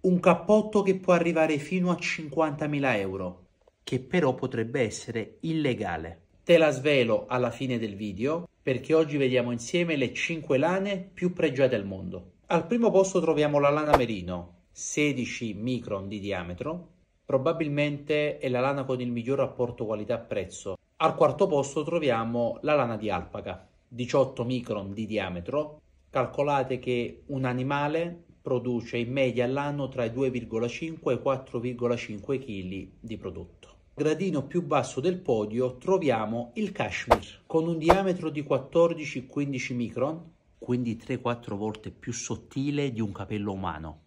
un cappotto che può arrivare fino a 50.000 euro, che però potrebbe essere illegale. Te la svelo alla fine del video perché oggi vediamo insieme le 5 lane più pregiate al mondo. Al primo posto troviamo la lana merino, 16 micron di diametro, probabilmente è la lana con il miglior rapporto qualità-prezzo. Al quarto posto troviamo la lana di alpaca, 18 micron di diametro. Calcolate che un animale produce in media all'anno tra i 2,5 e i 4,5 kg di prodotto. Gradino più basso del podio troviamo il Kashmir con un diametro di 14-15 micron, quindi 3-4 volte più sottile di un capello umano.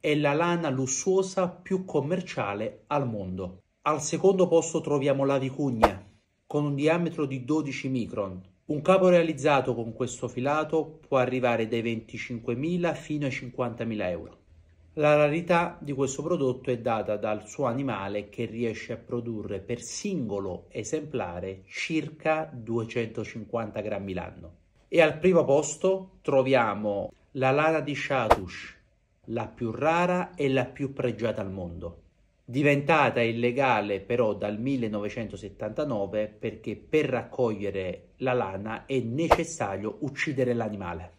È la lana lussuosa più commerciale al mondo. Al secondo posto troviamo la vicugna con un diametro di 12 micron, un capo realizzato con questo filato può arrivare dai 25.000 fino ai 50.000 euro. La rarità di questo prodotto è data dal suo animale che riesce a produrre per singolo esemplare circa 250 grammi l'anno. E al primo posto troviamo la lana di Shatush, la più rara e la più pregiata al mondo diventata illegale però dal 1979 perché per raccogliere la lana è necessario uccidere l'animale.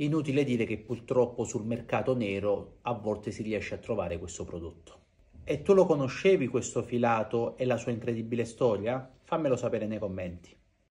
Inutile dire che purtroppo sul mercato nero a volte si riesce a trovare questo prodotto. E tu lo conoscevi questo filato e la sua incredibile storia? Fammelo sapere nei commenti.